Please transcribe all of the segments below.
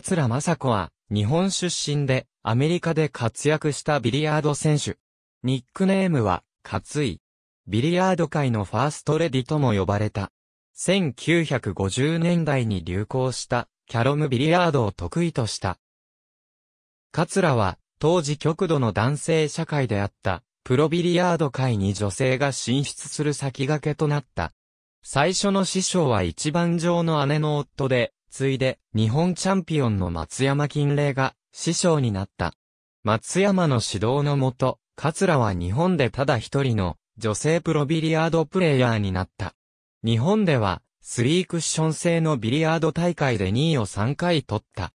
桂雅子は、日本出身で、アメリカで活躍したビリヤード選手。ニックネームは、カツイ。ビリヤード界のファーストレディとも呼ばれた。1950年代に流行した、キャロムビリヤードを得意とした。桂は、当時極度の男性社会であった、プロビリヤード界に女性が進出する先駆けとなった。最初の師匠は一番上の姉の夫で、次いで、日本チャンピオンの松山金麗が、師匠になった。松山の指導のもと、桂は日本でただ一人の、女性プロビリヤードプレイヤーになった。日本では、スリークッション制のビリヤード大会で2位を3回取った。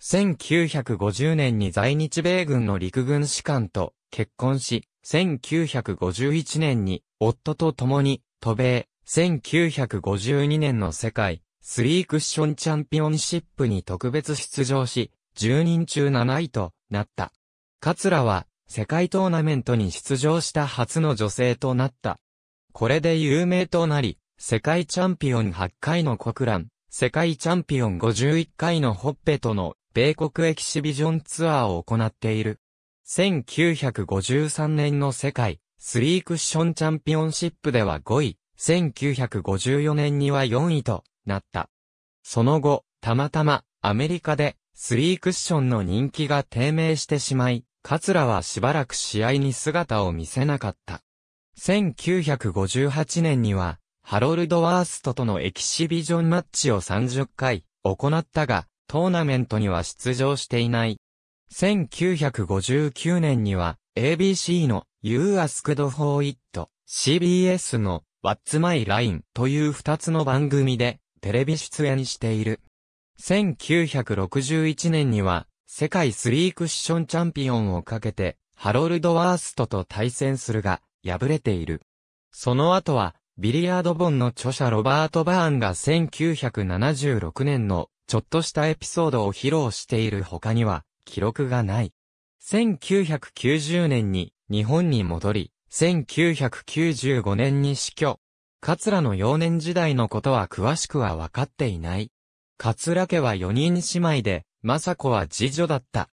1950年に在日米軍の陸軍士官と結婚し、1951年に夫と共に渡米、1952年の世界スリークッションチャンピオンシップに特別出場し、10人中7位となった。桂は、世界トーナメントに出場した初の女性となった。これで有名となり、世界チャンピオン8回の国ン、世界チャンピオン51回のホッペとの、米国エキシビジョンツアーを行っている。1953年の世界、スリークッションチャンピオンシップでは5位、1954年には4位と、なった。その後、たまたま、アメリカで、スリークッションの人気が低迷してしまい、カツラはしばらく試合に姿を見せなかった。1958年には、ハロルド・ワーストとのエキシビジョンマッチを30回行ったが、トーナメントには出場していない。1959年には、ABC の You Asked for It、CBS の What's My Line という2つの番組で、テレビ出演している。1961年には、世界スリークッションチャンピオンをかけて、ハロルド・ワーストと対戦するが、敗れている。その後は、ビリヤード本の著者ロバート・バーンが1976年のちょっとしたエピソードを披露している他には記録がない。1990年に日本に戻り、1995年に死去。桂の幼年時代のことは詳しくは分かっていない。桂家は四人姉妹で、政子は次女だった。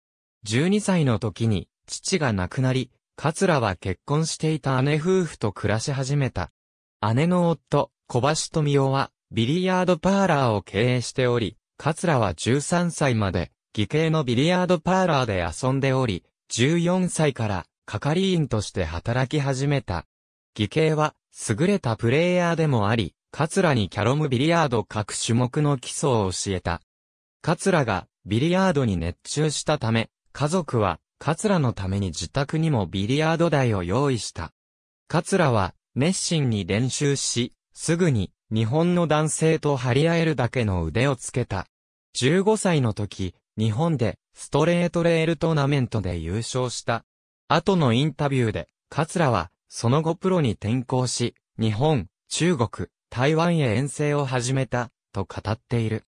12歳の時に、父が亡くなり、桂は結婚していた姉夫婦と暮らし始めた。姉の夫、小橋富夫は、ビリヤードパーラーを経営しており、桂は13歳まで、義兄のビリヤードパーラーで遊んでおり、14歳から、係員として働き始めた。義兄は、優れたプレイヤーでもあり、カツラにキャロムビリヤード各種目の基礎を教えた。カツラがビリヤードに熱中したため、家族はカツラのために自宅にもビリヤード台を用意した。カツラは熱心に練習し、すぐに日本の男性と張り合えるだけの腕をつけた。15歳の時、日本でストレートレールトーナメントで優勝した。後のインタビューで、カツラはその後プロに転向し、日本、中国、台湾へ遠征を始めた、と語っている。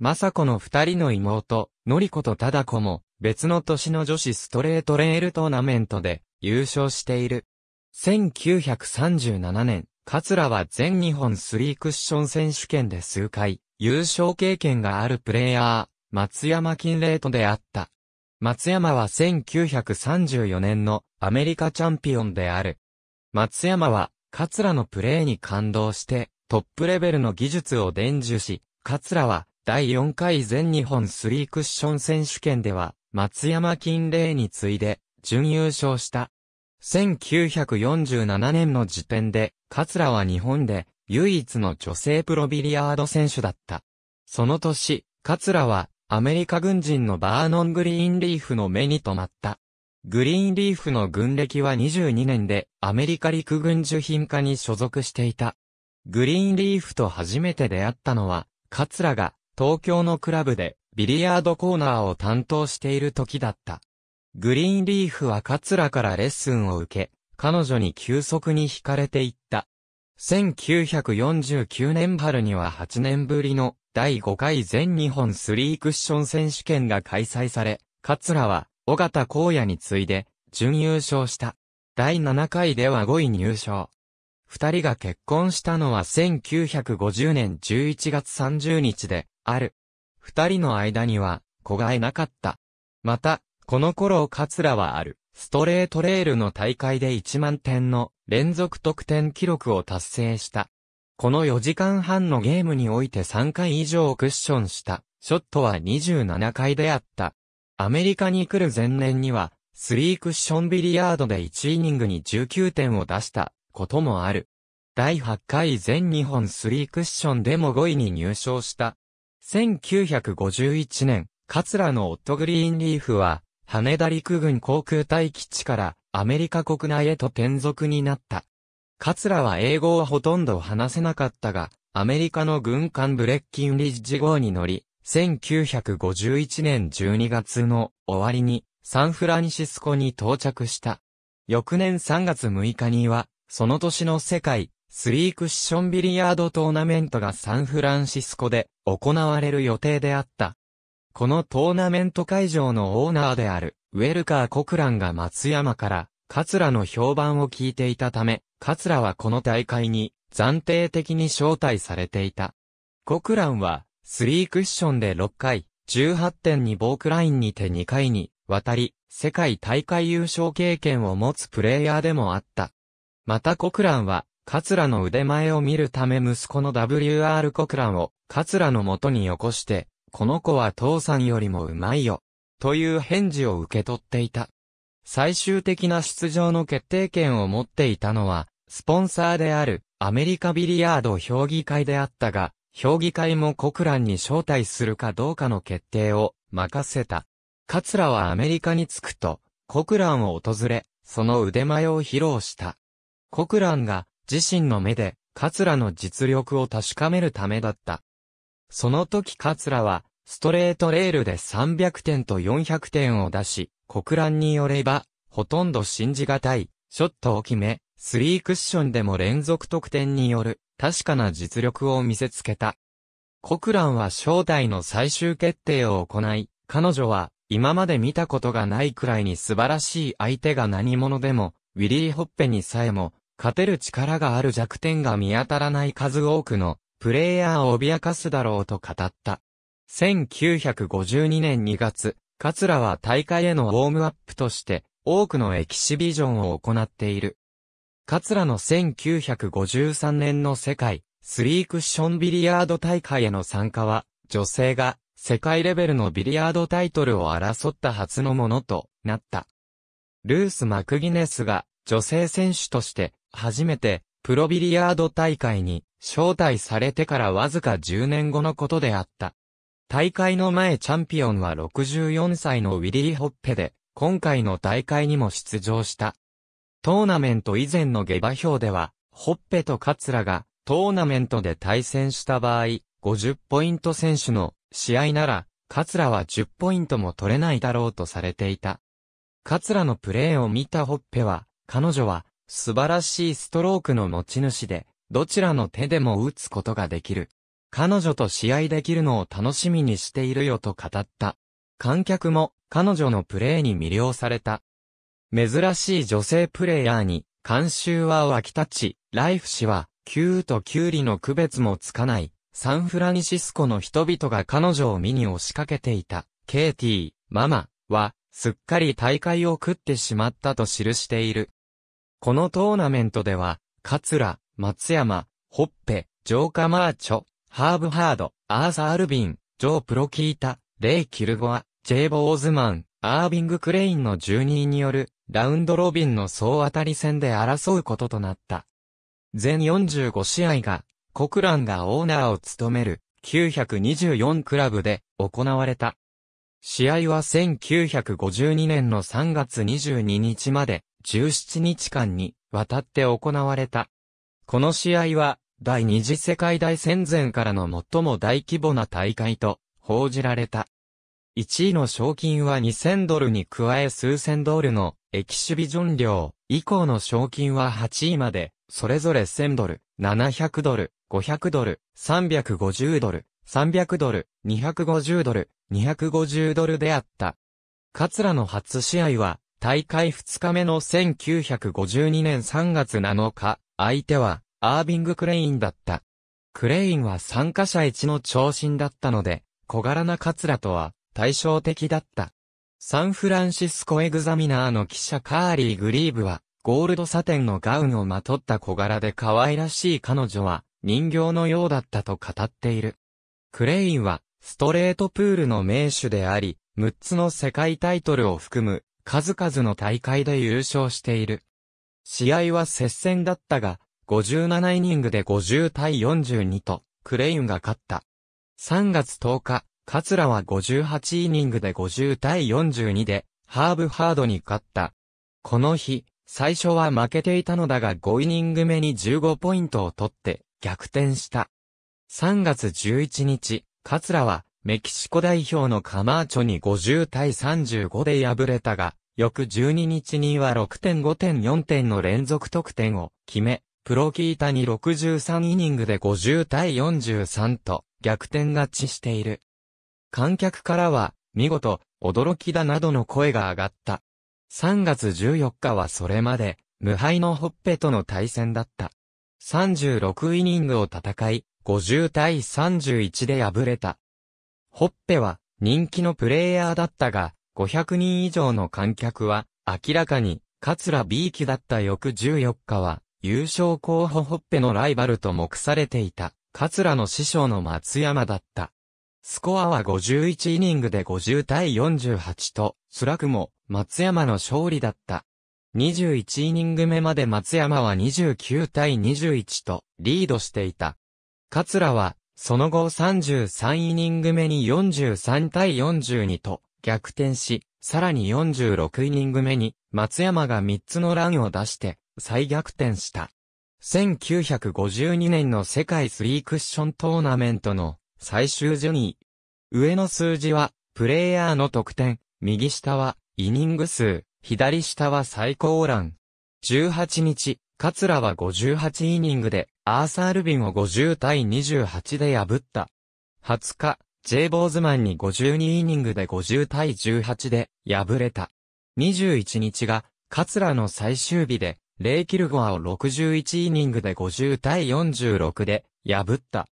雅子の二人の妹、り子と忠子も、別の年の女子ストレートレールトーナメントで、優勝している。1937年、桂は全日本スリークッション選手権で数回、優勝経験があるプレイヤー、松山金レートであった。松山は1934年のアメリカチャンピオンである。松山は、桂のプレーに感動して、トップレベルの技術を伝授し、桂は、第4回全日本スリークッション選手権では、松山金麗に次いで、準優勝した。1947年の時点で、桂は日本で、唯一の女性プロビリヤード選手だった。その年、桂は、アメリカ軍人のバーノン・グリーンリーフの目に留まった。グリーンリーフの軍歴は22年でアメリカ陸軍受品課に所属していた。グリーンリーフと初めて出会ったのは、桂が東京のクラブでビリヤードコーナーを担当している時だった。グリーンリーフは桂からレッスンを受け、彼女に急速に惹かれていった。1949年春には8年ぶりの第5回全日本スリークッション選手権が開催され、桂は尾形荒野に次いで、準優勝した。第7回では5位入賞。二人が結婚したのは1950年11月30日で、ある。二人の間には、子がいなかった。また、この頃桂はある、ストレートレールの大会で1万点の連続得点記録を達成した。この4時間半のゲームにおいて3回以上クッションした、ショットは27回であった。アメリカに来る前年には、スリークッションビリヤードで1イニングに19点を出したこともある。第8回全日本スリークッションでも5位に入賞した。1951年、桂のオットグリーンリーフは、羽田陸軍航空隊基地からアメリカ国内へと転属になった。桂は英語をほとんど話せなかったが、アメリカの軍艦ブレッキンリッジ号に乗り、1951年12月の終わりにサンフランシスコに到着した。翌年3月6日には、その年の世界スリークッションビリヤードトーナメントがサンフランシスコで行われる予定であった。このトーナメント会場のオーナーであるウェルカー・コクランが松山からカツラの評判を聞いていたため、カツラはこの大会に暫定的に招待されていた。コクランはスリークッションで6回、18.2ボークラインにて2回に、渡り、世界大会優勝経験を持つプレイヤーでもあった。またコクランは、カツラの腕前を見るため息子の WR コクランを、カツラの元によこして、この子は父さんよりもうまいよ。という返事を受け取っていた。最終的な出場の決定権を持っていたのは、スポンサーであるアメリカビリヤード評議会であったが、評議会も国蘭に招待するかどうかの決定を任せた。桂はアメリカに着くと、国蘭を訪れ、その腕前を披露した。国蘭が自身の目で桂の実力を確かめるためだった。その時桂は、ストレートレールで300点と400点を出し、国蘭によれば、ほとんど信じがたい、ショットを決め、スリークッションでも連続得点による確かな実力を見せつけた。コクランは招待の最終決定を行い、彼女は今まで見たことがないくらいに素晴らしい相手が何者でも、ウィリー・ホッペにさえも、勝てる力がある弱点が見当たらない数多くの、プレイヤーを脅かすだろうと語った。1952年2月、カツラは大会へのウォームアップとして、多くのエキシビジョンを行っている。桂の1953年の世界、スリークッションビリヤード大会への参加は、女性が世界レベルのビリヤードタイトルを争った初のものとなった。ルース・マクギネスが女性選手として初めてプロビリヤード大会に招待されてからわずか10年後のことであった。大会の前チャンピオンは64歳のウィリー・ホッペで今回の大会にも出場した。トーナメント以前の下馬評では、ほっぺとカツラがトーナメントで対戦した場合、50ポイント選手の試合なら、カツラは10ポイントも取れないだろうとされていた。カツラのプレーを見たほっぺは、彼女は素晴らしいストロークの持ち主で、どちらの手でも打つことができる。彼女と試合できるのを楽しみにしているよと語った。観客も彼女のプレーに魅了された。珍しい女性プレイヤーに、監修は湧き立ち、ライフ氏は、キューとキュウリの区別もつかない、サンフランシスコの人々が彼女を見に押しかけていた、ケイティ、ママ、は、すっかり大会を食ってしまったと記している。このトーナメントでは、カツラ、松山、ホッペ、ジョーカ・マーチョ、ハーブ・ハード、アーサー・アルビン、ジョー・プロキータ、レイ・キルゴア、ジェイ・ボーズマン、アービング・クレインの12位による、ラウンドロビンの総当たり戦で争うこととなった。全45試合が、コクランがオーナーを務める、924クラブで行われた。試合は1952年の3月22日まで17日間にわたって行われた。この試合は第二次世界大戦前からの最も大規模な大会と報じられた。1位の賞金は2000ドルに加え数千ドルのエキシビジョン料、以降の賞金は8位まで、それぞれ1000ドル、700ドル、500ドル、350ドル、300ドル、250ドル、250ドルであった。カツラの初試合は、大会2日目の1952年3月7日、相手は、アービング・クレインだった。クレインは参加者一の長身だったので、小柄なカツラとは、対照的だった。サンフランシスコエグザミナーの記者カーリー・グリーブは、ゴールドサテンのガウンをまとった小柄で可愛らしい彼女は、人形のようだったと語っている。クレインは、ストレートプールの名手であり、6つの世界タイトルを含む、数々の大会で優勝している。試合は接戦だったが、57イニングで50対42と、クレインが勝った。3月10日、カツラは58イニングで50対42で、ハーブハードに勝った。この日、最初は負けていたのだが5イニング目に15ポイントを取って逆転した。3月11日、カツラはメキシコ代表のカマーチョに50対35で敗れたが、翌12日には6.5点4点の連続得点を決め、プロキータに63イニングで50対43と逆転勝ちしている。観客からは、見事、驚きだなどの声が上がった。3月14日はそれまで、無敗のほっぺとの対戦だった。36イニングを戦い、50対31で敗れた。ほっぺは人気のプレイヤーだったが、500人以上の観客は明らかに桂 B 期だった翌14日は優勝候補ほっぺのライバルと目されていた桂の師匠の松山だった。スコアは51イニングで50対48と、辛くも松山の勝利だった。21イニング目まで松山は29対21とリードしていた。桂は、その後33イニング目に43対42と逆転し、さらに46イニング目に松山が3つのランを出して再逆転した。1952年の世界スリークッショントーナメントの最終順位。上の数字は、プレイヤーの得点、右下は、イニング数、左下は最高ラン。18日、カツラは58イニングで、アーサー・ルビンを50対28で破った。20日、ジェイ・ボーズマンに52イニングで50対18で、敗れた。21日が、カツラの最終日で、レイ・キルゴアを61イニングで50対46で、破った。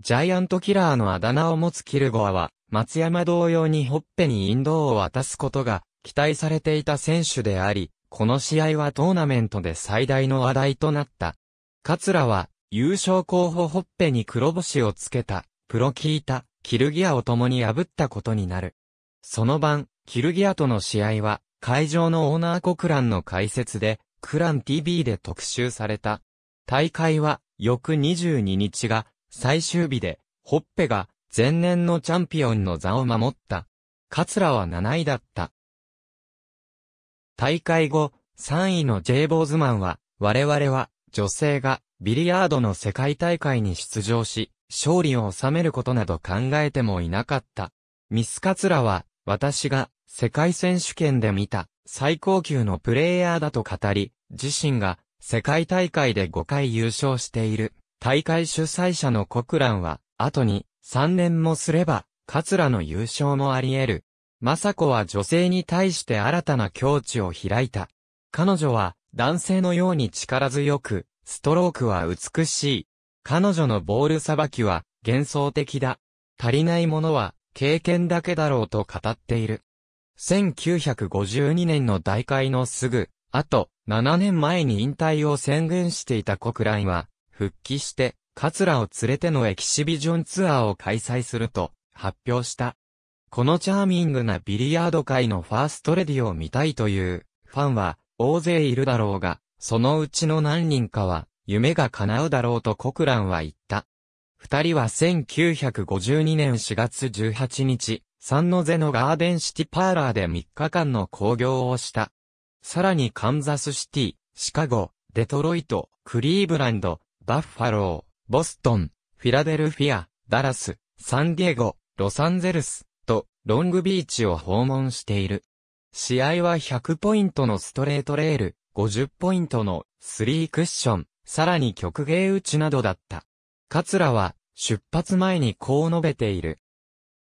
ジャイアントキラーのあだ名を持つキルゴアは、松山同様にほっぺに引導を渡すことが期待されていた選手であり、この試合はトーナメントで最大の話題となった。カツラは、優勝候補ほっぺに黒星をつけた、プロキータ、キルギアを共に破ったことになる。その晩、キルギアとの試合は、会場のオーナーコクランの解説で、クラン TV で特集された。大会は、翌22日が、最終日で、ほっぺが前年のチャンピオンの座を守った。桂は7位だった。大会後、3位のジェイ・ボーズマンは、我々は、女性が、ビリヤードの世界大会に出場し、勝利を収めることなど考えてもいなかった。ミスカツラは、私が、世界選手権で見た、最高級のプレイヤーだと語り、自身が、世界大会で5回優勝している。大会主催者の国蘭は、後に、3年もすれば、カツラの優勝もあり得る。サ子は女性に対して新たな境地を開いた。彼女は、男性のように力強く、ストロークは美しい。彼女のボールさばきは、幻想的だ。足りないものは、経験だけだろうと語っている。1952年の大会のすぐ、あと、7年前に引退を宣言していた国蘭は、復帰して、カツラを連れてのエキシビジョンツアーを開催すると発表した。このチャーミングなビリヤード界のファーストレディを見たいというファンは大勢いるだろうが、そのうちの何人かは夢が叶うだろうとコクランは言った。二人は1952年4月18日、サンノゼのガーデンシティパーラーで3日間の興行をした。さらにカンザスシティ、シカゴ、デトロイト、クリーブランド、バッファロー、ボストン、フィラデルフィア、ダラス、サンディエゴ、ロサンゼルス、と、ロングビーチを訪問している。試合は100ポイントのストレートレール、50ポイントのスリークッション、さらに曲芸打ちなどだった。桂は出発前にこう述べている。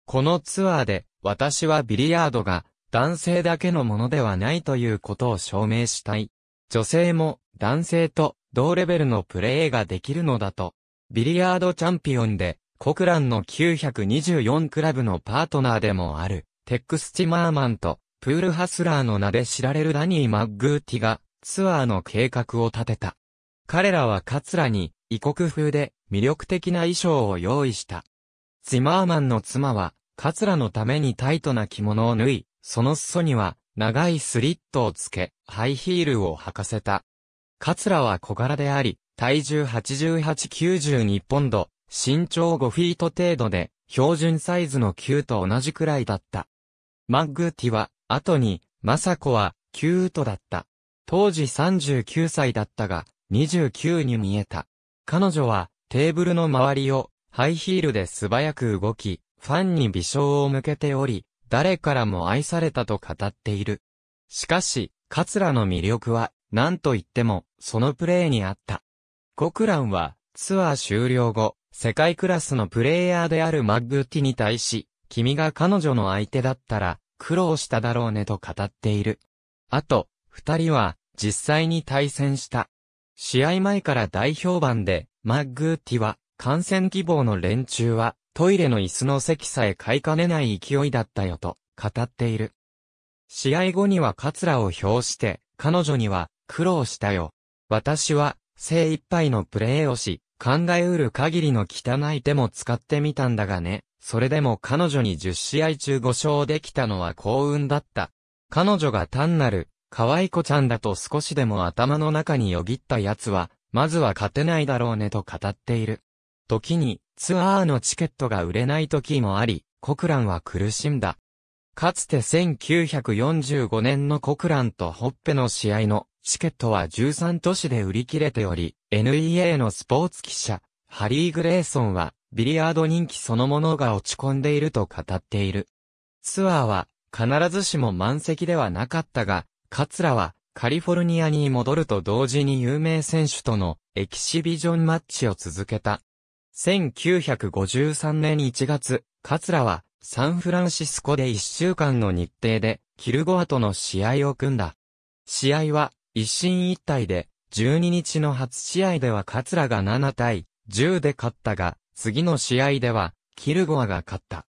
このツアーで私はビリヤードが男性だけのものではないということを証明したい。女性も男性と同レベルのプレーができるのだと、ビリヤードチャンピオンで、コクランの924クラブのパートナーでもある、テックスチマーマンと、プールハスラーの名で知られるダニー・マッグーティが、ツアーの計画を立てた。彼らはカツラに、異国風で、魅力的な衣装を用意した。チマーマンの妻は、カツラのためにタイトな着物を脱い、その裾には、長いスリットをつけ、ハイヒールを履かせた。カツラは小柄であり、体重88-92ポンド、身長5フィート程度で、標準サイズの9と同じくらいだった。マッグティは、後に、マサコは、キュートだった。当時39歳だったが、29に見えた。彼女は、テーブルの周りを、ハイヒールで素早く動き、ファンに微笑を向けており、誰からも愛されたと語っている。しかし、カツラの魅力は、なんといっても、そのプレーにあった。コクランは、ツアー終了後、世界クラスのプレイヤーであるマッグティに対し、君が彼女の相手だったら、苦労しただろうねと語っている。あと、二人は、実際に対戦した。試合前から大評判で、マッグーティは、感染希望の連中は、トイレの椅子の席さえ買いかねない勢いだったよと、語っている。試合後にはカツラを表して、彼女には、苦労したよ。私は、精一杯のプレーをし、考えうる限りの汚い手も使ってみたんだがね、それでも彼女に10試合中5勝できたのは幸運だった。彼女が単なる、可愛い子ちゃんだと少しでも頭の中によぎった奴は、まずは勝てないだろうねと語っている。時に、ツアーのチケットが売れない時もあり、コクランは苦しんだ。かつて1945年のコクランとホッペの試合のチケットは13都市で売り切れており、NEA のスポーツ記者、ハリー・グレーソンは、ビリヤード人気そのものが落ち込んでいると語っている。ツアーは、必ずしも満席ではなかったが、カツラは、カリフォルニアに戻ると同時に有名選手とのエキシビジョンマッチを続けた。1953年1月、カツラはサンフランシスコで1週間の日程でキルゴアとの試合を組んだ。試合は一進一退で、12日の初試合では桂が7対10で勝ったが、次の試合では、キルゴアが勝った。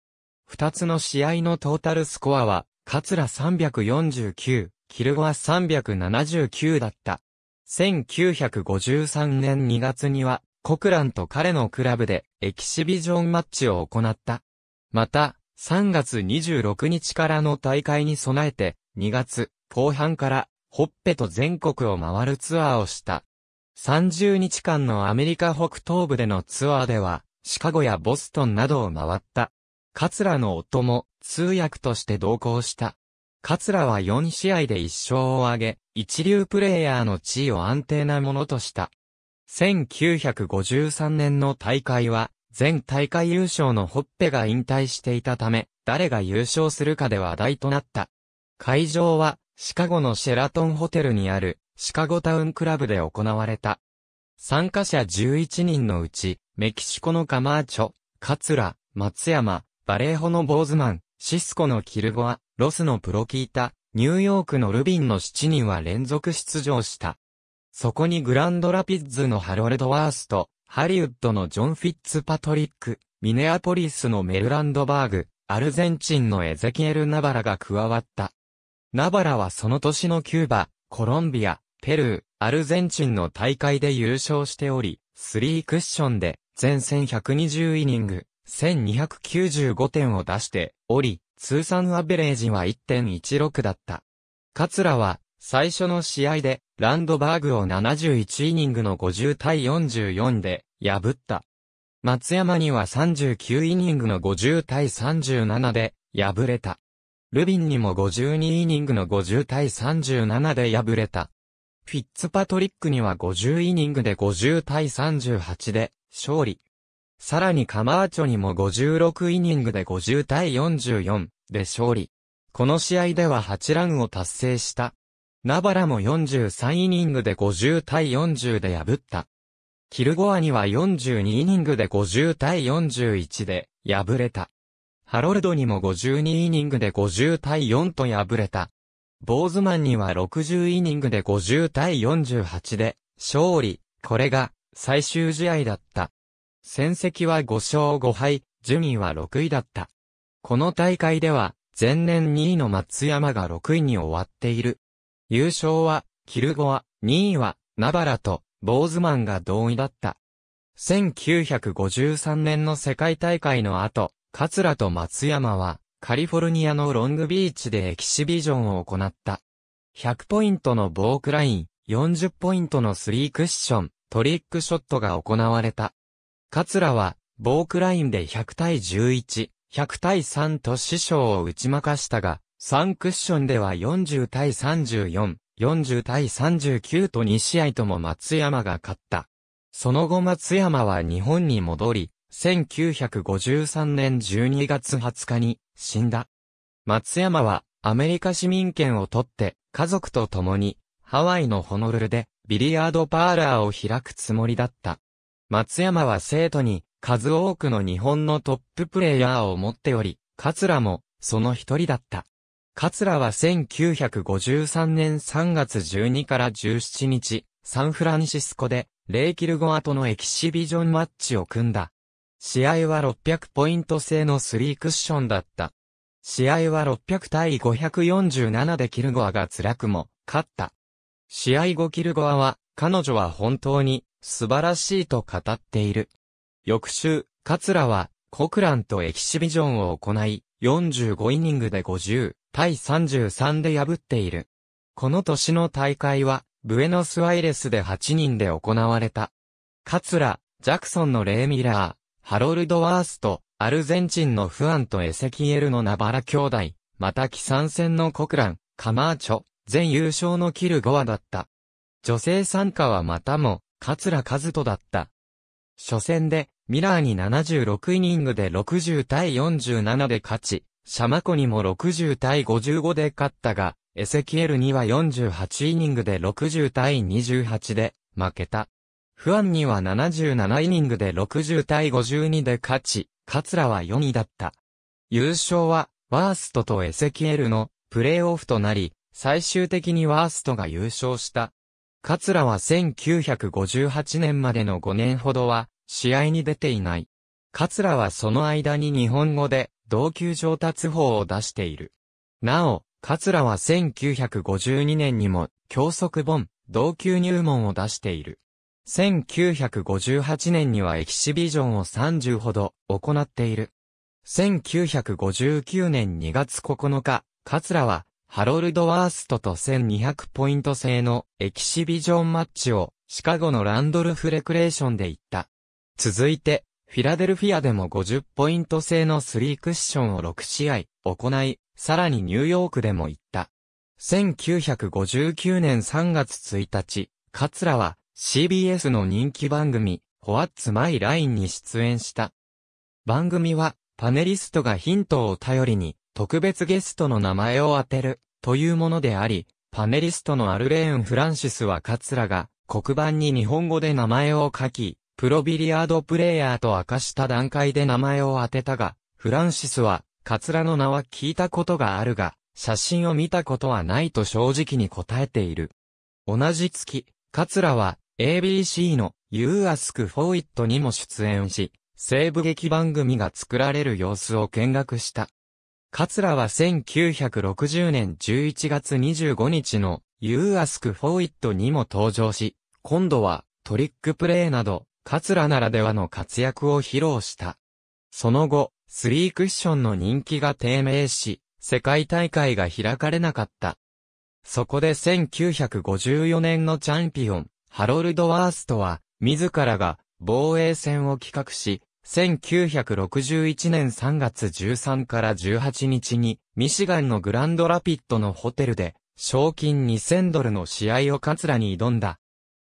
二つの試合のトータルスコアは、桂349、キルゴア379だった。1953年2月には、コクランと彼のクラブでエキシビジョンマッチを行った。また、3月26日からの大会に備えて、2月後半からほっぺと全国を回るツアーをした。30日間のアメリカ北東部でのツアーでは、シカゴやボストンなどを回った。カツラの夫も通訳として同行した。カツラは4試合で1勝を挙げ、一流プレイヤーの地位を安定なものとした。1953年の大会は、全大会優勝のほっぺが引退していたため、誰が優勝するかで話題となった。会場は、シカゴのシェラトンホテルにあるシカゴタウンクラブで行われた。参加者11人のうち、メキシコのカマーチョ、カツラ、松山、バレーホのボーズマン、シスコのキルボア、ロスのプロキータ、ニューヨークのルビンの7人は連続出場した。そこにグランドラピッズのハロルド・ワースト、ハリウッドのジョン・フィッツ・パトリック、ミネアポリスのメルランドバーグ、アルゼンチンのエゼキエル・ナバラが加わった。ナバラはその年のキューバ、コロンビア、ペルー、アルゼンチンの大会で優勝しており、スリークッションで、全戦120イニング、1295点を出しており、通算アベレージは1.16だった。カツラは、最初の試合で、ランドバーグを71イニングの50対44で、破った。松山には39イニングの50対37で、破れた。ルビンにも52イニングの50対37で敗れた。フィッツパトリックには50イニングで50対38で勝利。さらにカマーチョにも56イニングで50対44で勝利。この試合では8ランを達成した。ナバラも43イニングで50対40で破った。キルゴアには42イニングで50対41で敗れた。ハロルドにも52イニングで50対4と敗れた。ボーズマンには60イニングで50対48で勝利。これが最終試合だった。戦績は5勝5敗、順位は6位だった。この大会では前年2位の松山が6位に終わっている。優勝はキルゴア、2位はナバラとボーズマンが同位だった。1953年の世界大会の後、桂と松山は、カリフォルニアのロングビーチでエキシビジョンを行った。100ポイントのボークライン、40ポイントのスリークッション、トリックショットが行われた。桂は、ボークラインで100対11、100対3と師匠を打ち負かしたが、3クッションでは40対34、40対39と2試合とも松山が勝った。その後松山は日本に戻り、1953年12月20日に死んだ。松山はアメリカ市民権を取って家族と共にハワイのホノルルでビリヤードパーラーを開くつもりだった。松山は生徒に数多くの日本のトッププレイヤーを持っており、カツラもその一人だった。カツラは1953年3月12から17日、サンフランシスコで、レイキルゴアとのエキシビジョンマッチを組んだ。試合は600ポイント制の3クッションだった。試合は600対547でキルゴアが辛くも、勝った。試合後キルゴアは、彼女は本当に、素晴らしいと語っている。翌週、カツラは、コクランとエキシビジョンを行い、45イニングで50対33で破っている。この年の大会は、ブエノスアイレスで8人で行われた。カツラ、ジャクソンのレイ・ミラー、ハロルド・ワースト、アルゼンチンのフアンとエセキエルのナバラ兄弟、またキンセ戦のコクラン、カマーチョ、全優勝のキルゴアだった。女性参加はまたも、カツラカズトだった。初戦で、ミラーに76イニングで60対47で勝ち、シャマコにも60対55で勝ったが、エセキエルには48イニングで60対28で負けた。不安には77イニングで60対52で勝ち、桂は4位だった。優勝は、ワーストとエセキエルのプレーオフとなり、最終的にワーストが優勝した。桂は1958年までの5年ほどは、試合に出ていない。桂はその間に日本語で、同級上達法を出している。なお、桂は1952年にも、教則本、同級入門を出している。1958年にはエキシビジョンを30ほど行っている。1959年2月9日、カツラはハロルド・ワーストと1200ポイント制のエキシビジョンマッチをシカゴのランドルフ・レクレーションで行った。続いて、フィラデルフィアでも50ポイント制のスリークッションを6試合行い、さらにニューヨークでも行った。1959年3月1日、カツラは CBS の人気番組、ホワッツマイラインに出演した。番組は、パネリストがヒントを頼りに、特別ゲストの名前を当てる、というものであり、パネリストのアルレーン・フランシスはカツラが、黒板に日本語で名前を書き、プロビリヤードプレイヤーと明かした段階で名前を当てたが、フランシスは、カツラの名は聞いたことがあるが、写真を見たことはないと正直に答えている。同じ月、カツラは、ABC の You Ask For It にも出演し、西部劇番組が作られる様子を見学した。桂は1960年11月25日の You Ask For It にも登場し、今度はトリックプレイなど、桂ならではの活躍を披露した。その後、スリークッションの人気が低迷し、世界大会が開かれなかった。そこで1954年のチャンピオン、ハロルド・ワーストは、自らが防衛戦を企画し、1961年3月13から18日に、ミシガンのグランドラピッドのホテルで、賞金2000ドルの試合をカツラに挑んだ。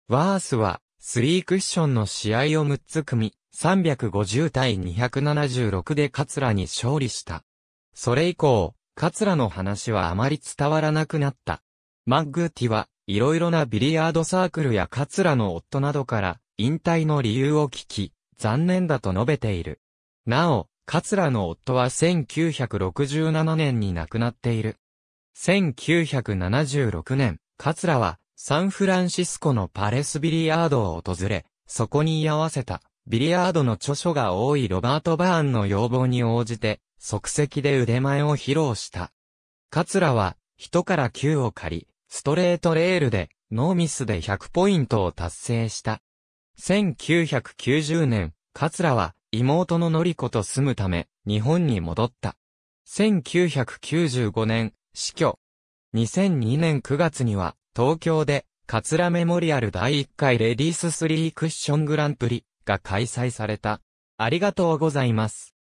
ワースは、スリークッションの試合を6つ組、み、350対276でカツラに勝利した。それ以降、カツラの話はあまり伝わらなくなった。マッグーティは、いろいろなビリヤードサークルやカツラの夫などから、引退の理由を聞き、残念だと述べている。なお、カツラの夫は1967年に亡くなっている。1976年、カツラはサンフランシスコのパレスビリヤードを訪れ、そこに居合わせたビリヤードの著書が多いロバート・バーンの要望に応じて、即席で腕前を披露した。カツラは、人から球を借り、ストレートレールで、ノーミスで100ポイントを達成した。1990年、桂は妹のリ子と住むため、日本に戻った。1995年、死去。2002年9月には、東京で、桂メモリアル第1回レディース3クッショングランプリが開催された。ありがとうございます。